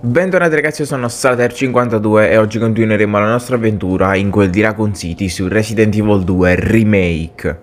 Bentornati ragazzi, io sono Sater52 e oggi continueremo la nostra avventura in quel di Raccoon City su Resident Evil 2 Remake.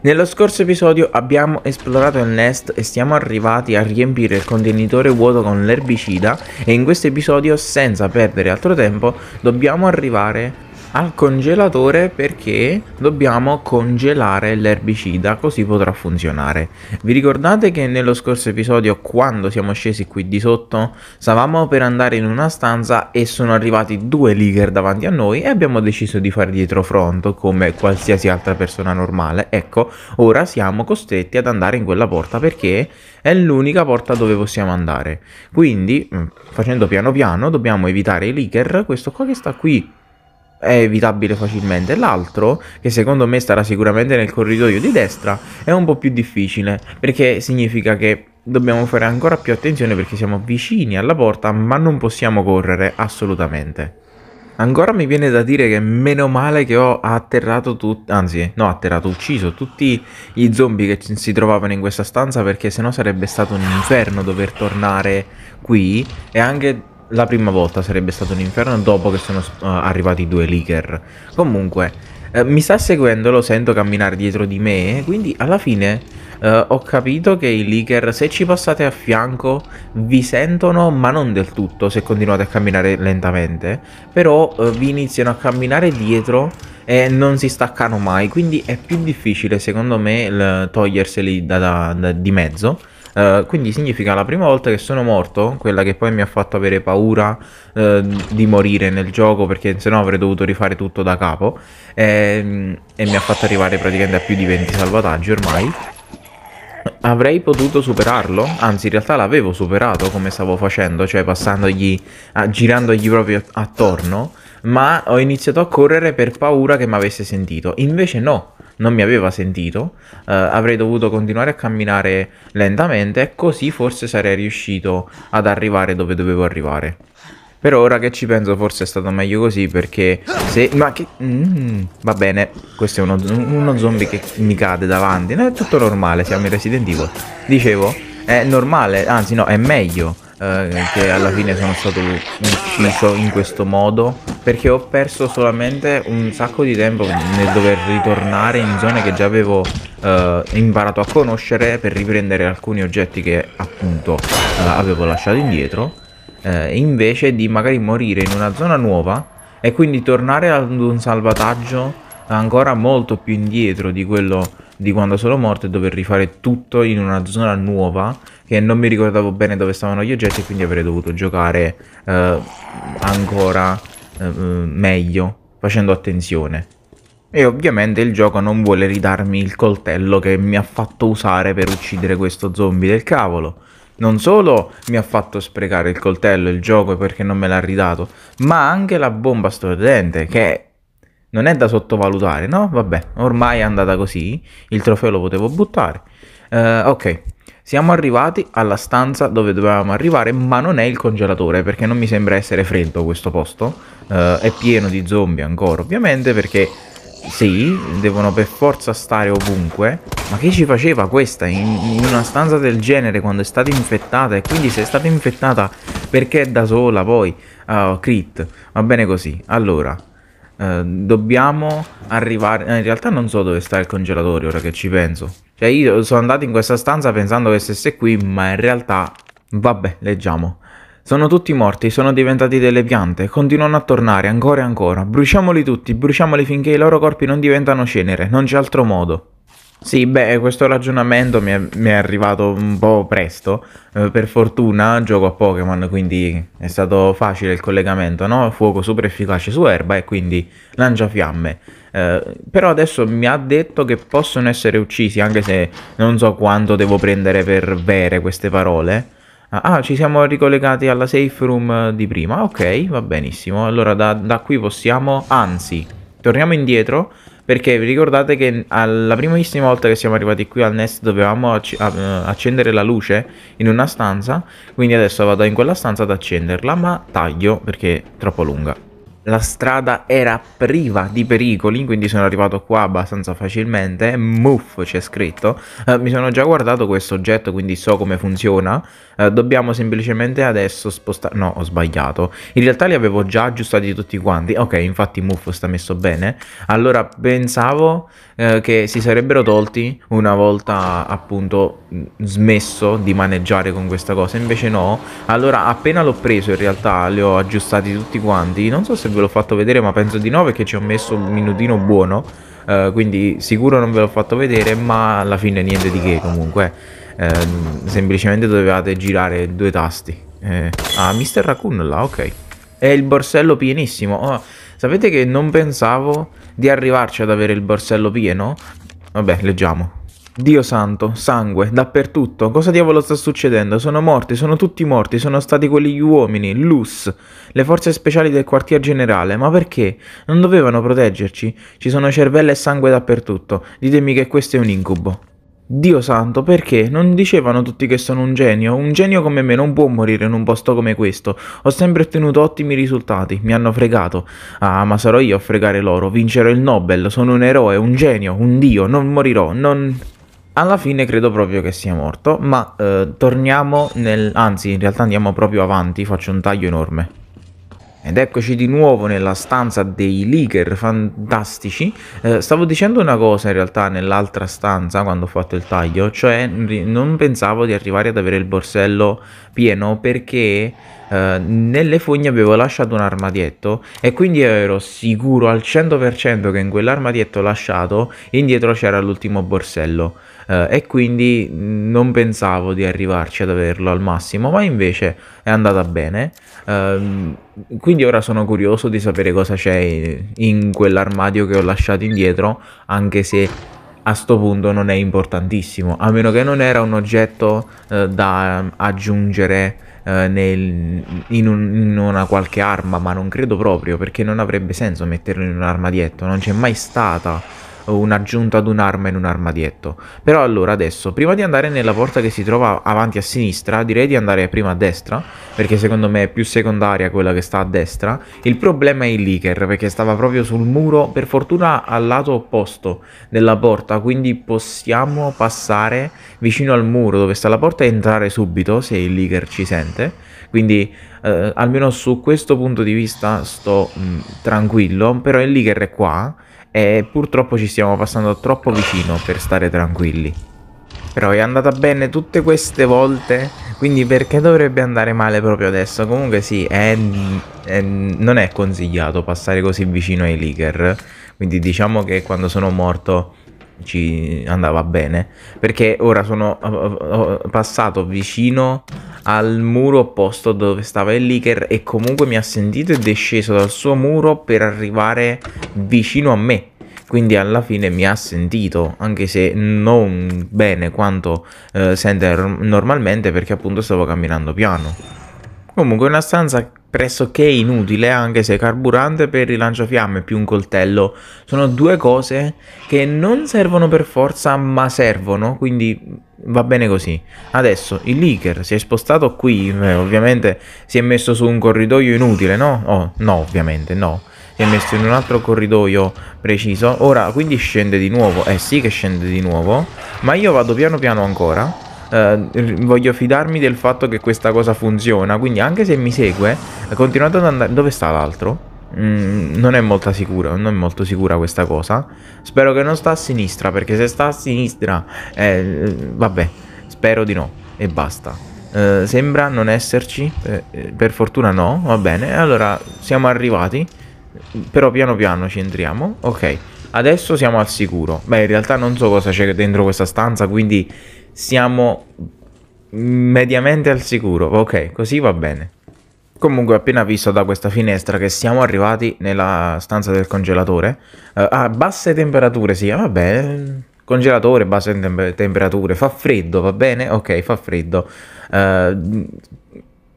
Nello scorso episodio abbiamo esplorato il nest e siamo arrivati a riempire il contenitore vuoto con l'erbicida e in questo episodio, senza perdere altro tempo, dobbiamo arrivare al congelatore perché dobbiamo congelare l'erbicida così potrà funzionare. Vi ricordate che nello scorso episodio quando siamo scesi qui di sotto stavamo per andare in una stanza e sono arrivati due leaker davanti a noi e abbiamo deciso di fare dietro fronte come qualsiasi altra persona normale. Ecco, ora siamo costretti ad andare in quella porta perché è l'unica porta dove possiamo andare. Quindi mm, facendo piano piano dobbiamo evitare i leaker, questo qua che sta qui è evitabile facilmente. L'altro, che secondo me starà sicuramente nel corridoio di destra, è un po' più difficile, perché significa che dobbiamo fare ancora più attenzione perché siamo vicini alla porta, ma non possiamo correre assolutamente. Ancora mi viene da dire che meno male che ho atterrato tutti, anzi no atterrato, ucciso tutti gli zombie che si trovavano in questa stanza perché sennò sarebbe stato un inferno dover tornare qui e anche la prima volta sarebbe stato un inferno dopo che sono eh, arrivati i due leaker. Comunque, eh, mi sta seguendo, lo sento camminare dietro di me, quindi alla fine eh, ho capito che i leaker, se ci passate a fianco, vi sentono, ma non del tutto, se continuate a camminare lentamente, però eh, vi iniziano a camminare dietro e non si staccano mai, quindi è più difficile secondo me toglierseli da, da, da, di mezzo. Eh, quindi significa la prima volta che sono morto, quella che poi mi ha fatto avere paura uh, di morire nel gioco perché sennò avrei dovuto rifare tutto da capo e, ehm, e mi ha fatto arrivare praticamente a più di 20 salvataggi ormai. Avrei potuto superarlo, anzi in realtà l'avevo superato come stavo facendo, cioè passandogli, ah, girandogli proprio attorno, ma ho iniziato a correre per paura che mi avesse sentito. Invece no, non mi aveva sentito, eh, avrei dovuto continuare a camminare lentamente e così forse sarei riuscito ad arrivare dove dovevo arrivare. Però ora che ci penso forse è stato meglio così perché se... Ma che... Mm, va bene, questo è uno, uno, zombie che mi cade davanti, No, è tutto normale, siamo in Resident Evil. Dicevo, è normale, anzi no, è meglio eh, che alla fine sono stato ucciso in questo modo perché ho perso solamente un sacco di tempo nel dover ritornare in zone che già avevo eh, imparato a conoscere per riprendere alcuni oggetti che appunto eh, avevo lasciato indietro eh, invece di magari morire in una zona nuova e quindi tornare ad un salvataggio ancora molto più indietro di quello di quando sono morto e dover rifare tutto in una zona nuova che non mi ricordavo bene dove stavano gli oggetti e quindi avrei dovuto giocare eh, ancora eh, eh, meglio, facendo attenzione. E ovviamente il gioco non vuole ridarmi il coltello che mi ha fatto usare per uccidere questo zombie del cavolo. Non solo mi ha fatto sprecare il coltello, il gioco perché non me l'ha ridato, ma anche la bomba stordente che non è da sottovalutare, no? Vabbè, ormai è andata così, il trofeo lo potevo buttare. Uh, ok, siamo arrivati alla stanza dove dovevamo arrivare, ma non è il congelatore perché non mi sembra essere freddo questo posto eh, è pieno di zombie ancora, ovviamente, perché sì, devono per forza stare ovunque. Ma che ci faceva questa in, in, una stanza del genere quando è stata infettata? E quindi se è stata infettata perché è da sola poi? Uh, crit, va bene così. Allora, uh, dobbiamo arrivare... Eh, in realtà non so dove sta il congelatore ora che ci penso. Cioè io sono andato in questa stanza pensando che stesse qui, ma in realtà... Vabbè, leggiamo. Sono tutti morti, sono diventati delle piante, continuano a tornare ancora e ancora. Bruciamoli tutti, bruciamoli finché i loro corpi non diventano cenere, non c'è altro modo. Sì, beh, questo ragionamento mi è, mi è arrivato un po' presto. Eh, per fortuna gioco a Pokémon, quindi è stato facile il collegamento, no? Fuoco super efficace su erba e quindi lanciafiamme. Eh, però adesso mi ha detto che possono essere uccisi, anche se non so quanto devo prendere per vere queste parole. Ah, ah, ci siamo ricollegati alla safe room di prima. Ok, va benissimo. Allora da, da qui possiamo... Anzi, torniamo indietro. Perché vi ricordate che alla primissima volta che siamo arrivati qui al nest dovevamo acc eh, accendere la luce in una stanza. Quindi adesso vado in quella stanza ad accenderla, ma taglio perché è troppo lunga. La strada era priva di pericoli, quindi sono arrivato qua abbastanza facilmente. Muff c'è scritto. Eh, mi sono già guardato questo oggetto, quindi so come funziona. Eh, dobbiamo semplicemente adesso spostare... No, ho sbagliato. In realtà li avevo già aggiustati tutti quanti. Ok, infatti muffo sta messo bene. Allora pensavo eh, che si sarebbero tolti una volta appunto mm, smesso di maneggiare con questa cosa. Invece no. Allora appena l'ho preso in realtà li ho aggiustati tutti quanti. Non so se ve l'ho fatto vedere ma penso di no perché ci ho messo un minutino buono. Uh, quindi sicuro non ve l'ho fatto vedere ma alla fine niente di che comunque eh, semplicemente dovevate girare due tasti. Eh, ah, Mr. Raccoon là, ok. È il borsello pienissimo. Oh, sapete che non pensavo di arrivarci ad avere il borsello pieno? Vabbè, leggiamo. Dio santo, sangue, dappertutto. Cosa diavolo sta succedendo? Sono morti, sono tutti morti, sono stati quelli gli uomini, Luz, le forze speciali del quartier generale. Ma perché? Non dovevano proteggerci? Ci sono cervelle e sangue dappertutto. Ditemi che questo è un incubo. Dio santo, perché? Non dicevano tutti che sono un genio? Un genio come me non può morire in un posto come questo. Ho sempre ottenuto ottimi risultati, mi hanno fregato. Ah, ma sarò io a fregare loro, vincerò il Nobel, sono un eroe, un genio, un dio, non morirò, non... Alla fine credo proprio che sia morto, ma eh, torniamo nel... anzi, in realtà andiamo proprio avanti, faccio un taglio enorme. Ed eccoci di nuovo nella stanza dei leaker fantastici. Eh, stavo dicendo una cosa in realtà nell'altra stanza quando ho fatto il taglio, cioè non pensavo di arrivare ad avere il borsello pieno perché eh, nelle fogne avevo lasciato un armadietto e quindi ero sicuro al 100% che in quell'armadietto lasciato indietro c'era l'ultimo borsello eh, e quindi non pensavo di arrivarci ad averlo al massimo, ma invece è andata bene. Eh, quindi ora sono curioso di sapere cosa c'è in quell'armadio che ho lasciato indietro, anche se a sto punto non è importantissimo, a meno che non era un oggetto eh, da ehm, aggiungere eh, nel, in, un, in, una qualche arma, ma non credo proprio perché non avrebbe senso metterlo in un armadietto, non c'è mai stata un'aggiunta ad un'arma in un armadietto. Però allora adesso, prima di andare nella porta che si trova avanti a sinistra, direi di andare prima a destra, perché secondo me è più secondaria quella che sta a destra. Il problema è il leaker, perché stava proprio sul muro, per fortuna al lato opposto della porta, quindi possiamo passare vicino al muro dove sta la porta e entrare subito se il leaker ci sente. Quindi eh, almeno su questo punto di vista sto mh, mm, tranquillo, però il leaker è qua e purtroppo ci stiamo passando troppo vicino per stare tranquilli. Però è andata bene tutte queste volte, quindi perché dovrebbe andare male proprio adesso? Comunque sì, è, è, non è consigliato passare così vicino ai leaker, quindi diciamo che quando sono morto ci andava bene, perché ora sono passato vicino al muro opposto dove stava il leaker e comunque mi ha sentito ed è sceso dal suo muro per arrivare vicino a me. Quindi alla fine mi ha sentito, anche se non bene quanto eh, sente normalmente perché appunto stavo camminando piano. Comunque una stanza pressoché inutile, anche se carburante per il lanciafiamme più un coltello sono due cose che non servono per forza, ma servono, quindi va bene così. Adesso il leaker si è spostato qui, eh, ovviamente si è messo su un corridoio inutile, no? Oh, no, ovviamente no. Si è messo in un altro corridoio preciso. Ora quindi scende di nuovo. Eh sì che scende di nuovo. Ma io vado piano piano ancora eh, voglio fidarmi del fatto che questa cosa funziona. Quindi anche se mi segue, continuate ad andare... Dove sta l'altro? Mm, non è molto sicura, non è molto sicura questa cosa. Spero che non sta a sinistra, perché se sta a sinistra... Eh, vabbè, spero di no. E basta. Uh, sembra non esserci, eh, eh, per fortuna no, va bene, allora siamo arrivati, però piano piano ci entriamo, ok. Adesso siamo al sicuro. Beh, in realtà non so cosa c'è dentro questa stanza, quindi siamo mediamente al sicuro. Ok, così va bene. Comunque ho appena visto da questa finestra che siamo arrivati nella stanza del congelatore. Uh, eh, a ah, basse temperature, sì, ah, va bene. Congelatore, basse temp temperature, fa freddo, va bene? Ok, fa freddo. Uh,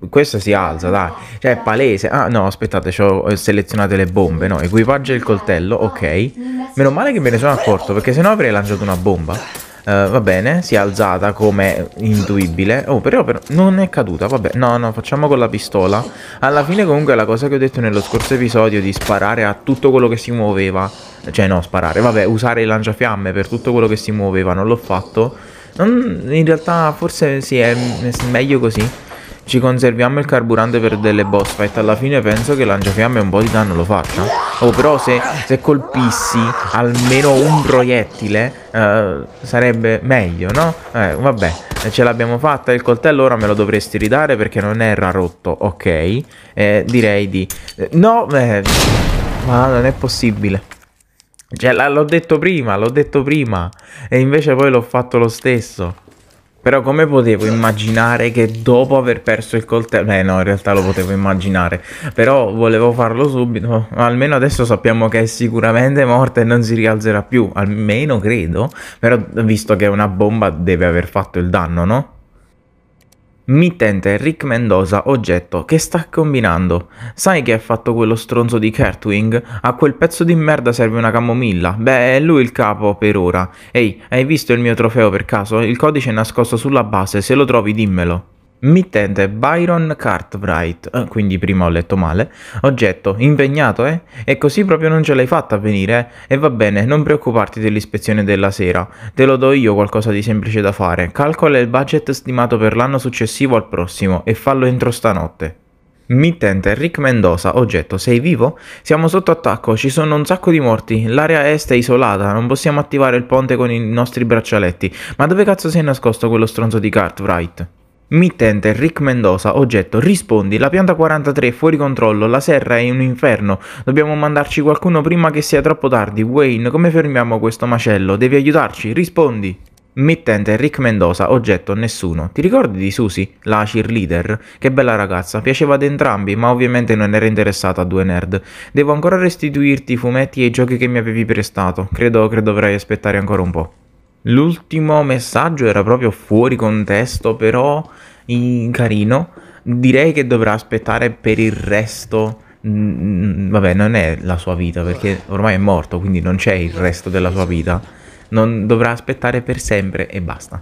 questo si alza, dai. Cioè, è palese. Ah, no, aspettate, ho eh, selezionato le bombe, no? Equipaggio il coltello, ok. Meno male che me ne sono accorto, perché sennò avrei lanciato una bomba. Uh, va bene, si è alzata come intuibile. Oh, però, però, non è caduta, vabbè. No, no, facciamo con la pistola. Alla fine comunque la cosa che ho detto nello scorso episodio di sparare a tutto quello che si muoveva. Cioè, no, sparare. Vabbè, usare il lanciafiamme per tutto quello che si muoveva, non l'ho fatto. Non, in realtà forse sì, è meglio così. Ci conserviamo il carburante per delle boss fight. Alla fine penso che lanciafiamme un po' di danno lo faccia. Oh, però se, se colpissi almeno un proiettile eh, sarebbe meglio, no? Eh, vabbè, ce l'abbiamo fatta. Il coltello ora me lo dovresti ridare perché non era rotto, ok? Eh, direi di... Eh, no, eh, ma non è possibile. Cioè, l'ho detto prima, l'ho detto prima. E invece poi l'ho fatto lo stesso. Però come potevo immaginare che dopo aver perso il coltello... Beh no, in realtà lo potevo immaginare. Però volevo farlo subito. Almeno adesso sappiamo che è sicuramente morta e non si rialzerà più. Almeno credo. Però visto che è una bomba deve aver fatto il danno, no? Mittente Rick Mendoza, oggetto, che sta combinando? Sai che ha fatto quello stronzo di Kertwing? A quel pezzo di merda serve una camomilla. Beh, è lui il capo per ora. Ehi, hai visto il mio trofeo per caso? Il codice è nascosto sulla base, se lo trovi dimmelo. Mittente Byron Cartwright, ah, quindi prima ho letto male. Oggetto, impegnato, eh? E così proprio non ce l'hai fatta a venire, eh? E va bene, non preoccuparti dell'ispezione della sera. Te lo do io qualcosa di semplice da fare. Calcola il budget stimato per l'anno successivo al prossimo e fallo entro stanotte. Mittente Rick Mendoza, oggetto, sei vivo? Siamo sotto attacco, ci sono un sacco di morti, l'area est è isolata, non possiamo attivare il ponte con i nostri braccialetti. Ma dove cazzo si è nascosto quello stronzo di Cartwright? Mittente Rick Mendoza, oggetto, rispondi, la pianta 43 è fuori controllo, la serra è un inferno, dobbiamo mandarci qualcuno prima che sia troppo tardi, Wayne, come fermiamo questo macello? Devi aiutarci, rispondi! Mittente Rick Mendoza, oggetto, nessuno. Ti ricordi di Susie, la cheerleader? Che bella ragazza, piaceva ad entrambi, ma ovviamente non era interessata a due nerd. Devo ancora restituirti i fumetti e i giochi che mi avevi prestato, credo che dovrai aspettare ancora un po'. L'ultimo messaggio era proprio fuori contesto, però in, carino. Direi che dovrà aspettare per il resto. Mm, mm, vabbè, non è la sua vita perché ormai è morto, quindi non c'è il resto della sua vita. Non dovrà aspettare per sempre e basta.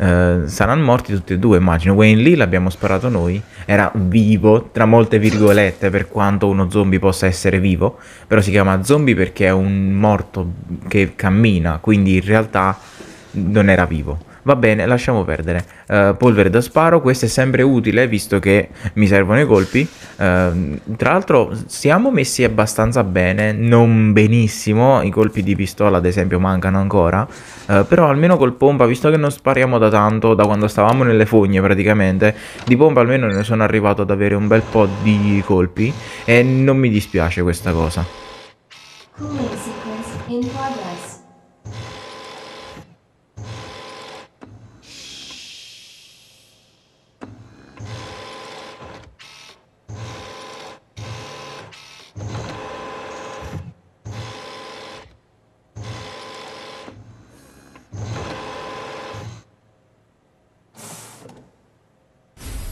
Uh, saranno morti tutti e due, immagino. Wayne Lee l'abbiamo sparato noi, era vivo, tra molte virgolette, per quanto uno zombie possa essere vivo, però si chiama zombie perché è un morto che cammina, quindi in realtà non era vivo. Va bene, lasciamo perdere. Uh, polvere da sparo, questo è sempre utile visto che mi servono i colpi. Uh, tra l'altro siamo messi abbastanza bene, non benissimo, i colpi di pistola ad esempio mancano ancora, uh, però almeno col pompa, visto che non spariamo da tanto, da quando stavamo nelle fogne praticamente, di pompa almeno ne sono arrivato ad avere un bel po' di colpi e non mi dispiace questa cosa.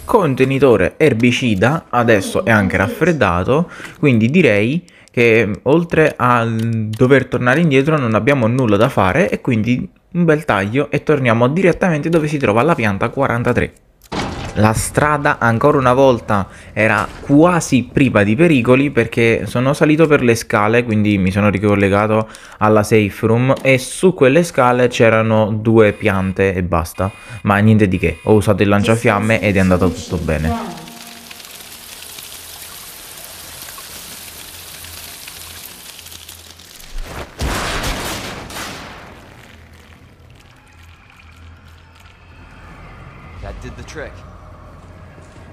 contenitore erbicida, adesso è anche raffreddato, quindi direi che mm, oltre a dover tornare indietro non abbiamo nulla da fare e quindi un bel taglio e torniamo direttamente dove si trova la pianta 43. La strada ancora una volta era quasi priva di pericoli perché sono salito per le scale, quindi mi sono ricollegato alla safe room e su quelle scale c'erano due piante e basta, ma niente di che, ho usato il lanciafiamme ed è andato tutto bene.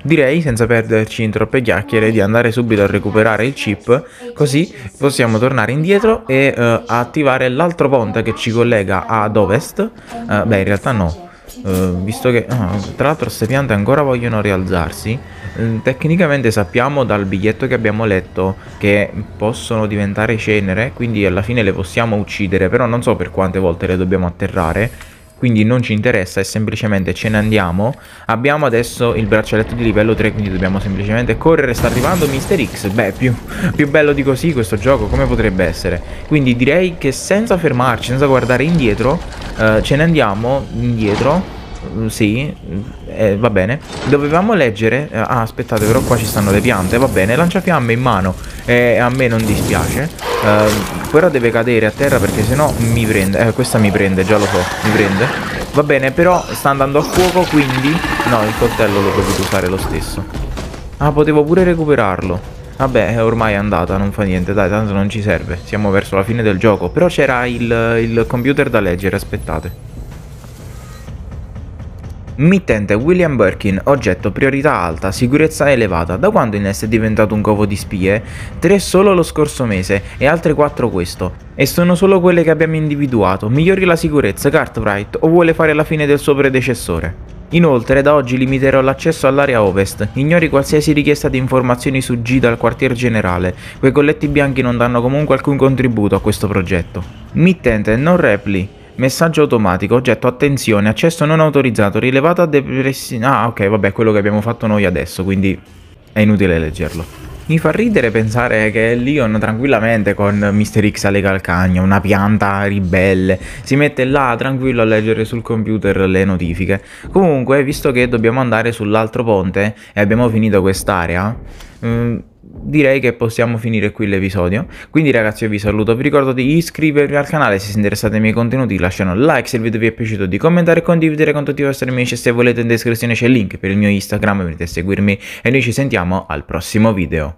Direi, senza perderci in troppe chiacchiere, di andare subito a recuperare il chip, così possiamo tornare indietro e eh, attivare l'altro ponte che ci collega ad ovest. Eh, beh, in realtà no, Uh, visto che uh, tra l'altro queste piante ancora vogliono rialzarsi uh, tecnicamente sappiamo dal biglietto che abbiamo letto che possono diventare cenere quindi alla fine le possiamo uccidere però non so per quante volte le dobbiamo atterrare quindi non ci interessa e semplicemente ce ne andiamo abbiamo adesso il braccialetto di livello 3 quindi dobbiamo semplicemente correre sta arrivando Mister X beh più, più, bello di così questo gioco come potrebbe essere quindi direi che senza fermarci senza guardare indietro eh, ce ne andiamo indietro mm, sì, mm, eh, va bene Dovevamo leggere eh, Ah aspettate però qua ci stanno le piante Va bene, lanciafiamme in mano e a me non dispiace uh, però deve cadere a terra perché sennò mi prende eh, questa mi prende già lo so mi prende va bene però sta andando a fuoco quindi no il coltello l'ho potuto usare lo stesso ah potevo pure recuperarlo Vabbè, ormai è andata, non fa niente, dai, tanto non ci serve. Siamo verso la fine del gioco. Però c'era il, il computer da leggere, aspettate. Mittente William Birkin, oggetto priorità alta, sicurezza elevata. Da quando Inest è diventato un covo di spie? Tre solo lo scorso mese e altre quattro questo. E sono solo quelle che abbiamo individuato. Migliori la sicurezza, Cartwright, o vuole fare la fine del suo predecessore? Inoltre da oggi limiterò l'accesso all'area ovest, ignori qualsiasi richiesta di informazioni su G dal quartier generale, quei colletti bianchi non danno comunque alcun contributo a questo progetto. Mittente non repli, Messaggio automatico, oggetto attenzione, accesso non autorizzato, rilevato a depressione. Ah, ok, vabbè, quello che abbiamo fatto noi adesso, quindi è inutile leggerlo. Mi fa ridere pensare che Leon tranquillamente con Mr. X alle calcagna, una pianta ribelle, si mette là tranquillo a leggere sul computer le notifiche. Comunque, visto che dobbiamo andare sull'altro ponte e abbiamo finito quest'area, ehm, direi che possiamo finire qui l'episodio. Quindi ragazzi io vi saluto, vi ricordo di iscrivervi al canale se siete interessati ai miei contenuti, lasciate un like se il video vi è piaciuto, di commentare e condividere con tutti i vostri amici, se volete in descrizione c'è il link per il mio Instagram, venite a seguirmi e noi ci sentiamo al prossimo video.